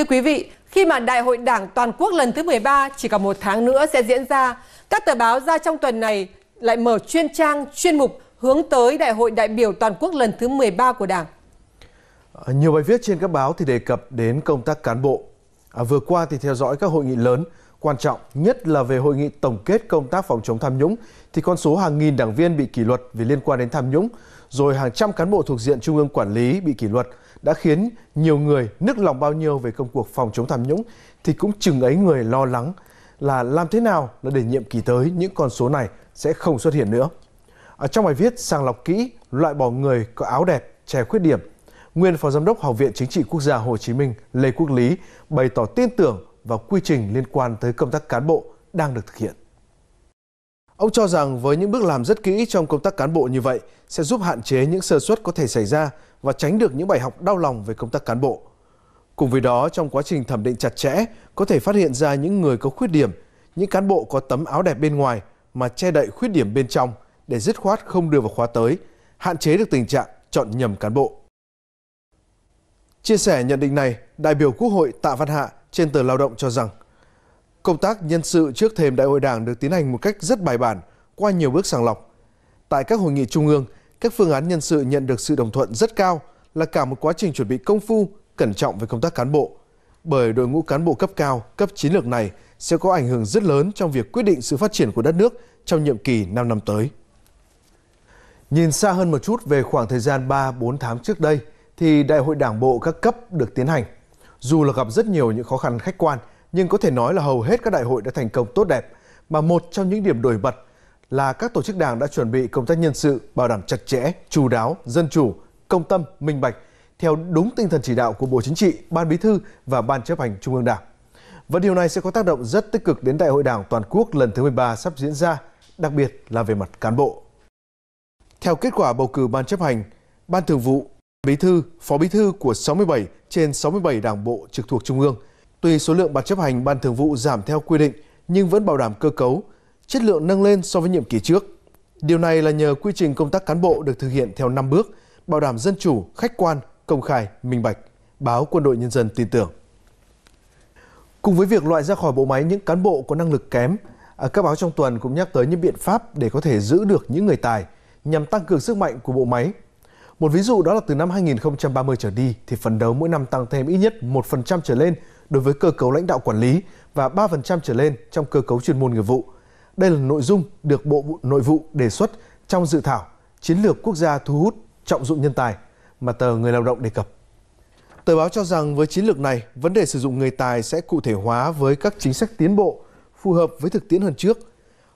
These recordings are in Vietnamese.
Thưa quý vị, khi mà Đại hội Đảng toàn quốc lần thứ 13 chỉ còn một tháng nữa sẽ diễn ra, các tờ báo ra trong tuần này lại mở chuyên trang, chuyên mục hướng tới Đại hội đại biểu toàn quốc lần thứ 13 của Đảng. À, nhiều bài viết trên các báo thì đề cập đến công tác cán bộ. À, vừa qua thì theo dõi các hội nghị lớn quan trọng, nhất là về hội nghị tổng kết công tác phòng chống tham nhũng thì con số hàng nghìn đảng viên bị kỷ luật vì liên quan đến tham nhũng, rồi hàng trăm cán bộ thuộc diện trung ương quản lý bị kỷ luật đã khiến nhiều người nức lòng bao nhiêu về công cuộc phòng chống tham nhũng thì cũng chừng ấy người lo lắng là làm thế nào là để nhiệm kỳ tới những con số này sẽ không xuất hiện nữa. Ở trong bài viết sàng lọc kỹ, loại bỏ người có áo đẹp, che khuyết điểm, nguyên Phó Giám đốc Học viện Chính trị Quốc gia Hồ Chí Minh Lê Quốc Lý bày tỏ tin tưởng vào quy trình liên quan tới công tác cán bộ đang được thực hiện. Ông cho rằng với những bước làm rất kỹ trong công tác cán bộ như vậy sẽ giúp hạn chế những sơ suất có thể xảy ra và tránh được những bài học đau lòng về công tác cán bộ. Cùng với đó, trong quá trình thẩm định chặt chẽ, có thể phát hiện ra những người có khuyết điểm, những cán bộ có tấm áo đẹp bên ngoài mà che đậy khuyết điểm bên trong để dứt khoát không đưa vào khóa tới, hạn chế được tình trạng chọn nhầm cán bộ. Chia sẻ nhận định này, đại biểu Quốc hội Tạ Văn Hạ trên tờ Lao động cho rằng Công tác nhân sự trước thềm Đại hội Đảng được tiến hành một cách rất bài bản qua nhiều bước sàng lọc. Tại các hội nghị trung ương, các phương án nhân sự nhận được sự đồng thuận rất cao là cả một quá trình chuẩn bị công phu, cẩn trọng về công tác cán bộ. Bởi đội ngũ cán bộ cấp cao, cấp chiến lược này sẽ có ảnh hưởng rất lớn trong việc quyết định sự phát triển của đất nước trong nhiệm kỳ 5 năm tới. Nhìn xa hơn một chút về khoảng thời gian 3-4 tháng trước đây thì đại hội đảng bộ các cấp được tiến hành. Dù là gặp rất nhiều những khó khăn khách quan nhưng có thể nói là hầu hết các đại hội đã thành công tốt đẹp, mà một trong những điểm nổi bật là các tổ chức đảng đã chuẩn bị công tác nhân sự bảo đảm chặt chẽ, chú đáo, dân chủ, công tâm, minh bạch theo đúng tinh thần chỉ đạo của Bộ Chính trị, Ban Bí thư và Ban chấp hành Trung ương Đảng. Và điều này sẽ có tác động rất tích cực đến Đại hội Đảng toàn quốc lần thứ 13 sắp diễn ra, đặc biệt là về mặt cán bộ. Theo kết quả bầu cử Ban chấp hành, Ban thường vụ, Bí thư, Phó Bí thư của 67 trên 67 đảng bộ trực thuộc Trung ương – Tuy số lượng ban chấp hành ban thường vụ giảm theo quy định nhưng vẫn bảo đảm cơ cấu, chất lượng nâng lên so với nhiệm kỳ trước. Điều này là nhờ quy trình công tác cán bộ được thực hiện theo 5 bước, bảo đảm dân chủ, khách quan, công khai, minh bạch. Báo Quân đội Nhân dân tin tưởng. Cùng với việc loại ra khỏi bộ máy những cán bộ có năng lực kém, à, các báo trong tuần cũng nhắc tới những biện pháp để có thể giữ được những người tài nhằm tăng cường sức mạnh của bộ máy. Một ví dụ đó là từ năm 2030 trở đi thì phần đấu mỗi năm tăng thêm ít nhất 1% trở lên đối với cơ cấu lãnh đạo quản lý và 3% trở lên trong cơ cấu chuyên môn nghiệp vụ. Đây là nội dung được Bộ Nội vụ đề xuất trong dự thảo Chiến lược quốc gia thu hút trọng dụng nhân tài mà tờ Người Lao động đề cập. Tờ báo cho rằng với chiến lược này, vấn đề sử dụng người tài sẽ cụ thể hóa với các chính sách tiến bộ phù hợp với thực tiễn hơn trước.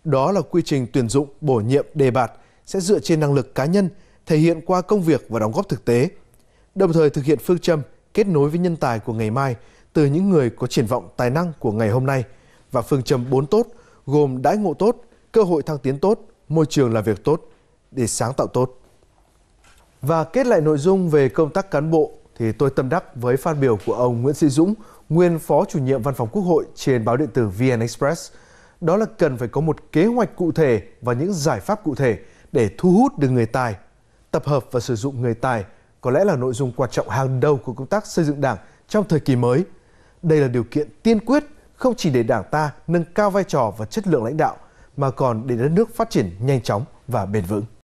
Đó là quy trình tuyển dụng, bổ nhiệm, đề bạt sẽ dựa trên năng lực cá nhân, thể hiện qua công việc và đóng góp thực tế. Đồng thời thực hiện phương châm kết nối với nhân tài của ngày mai – từ những người có triển vọng tài năng của ngày hôm nay và phương châm 4 tốt gồm đãi ngộ tốt, cơ hội thăng tiến tốt, môi trường làm việc tốt để sáng tạo tốt. Và kết lại nội dung về công tác cán bộ thì tôi tâm đắc với phát biểu của ông Nguyễn Sĩ Dũng, nguyên phó chủ nhiệm văn phòng Quốc hội trên báo điện tử VN Express. Đó là cần phải có một kế hoạch cụ thể và những giải pháp cụ thể để thu hút được người tài. Tập hợp và sử dụng người tài có lẽ là nội dung quan trọng hàng đầu của công tác xây dựng Đảng trong thời kỳ mới – đây là điều kiện tiên quyết không chỉ để Đảng ta nâng cao vai trò và chất lượng lãnh đạo mà còn để đất nước phát triển nhanh chóng và bền vững.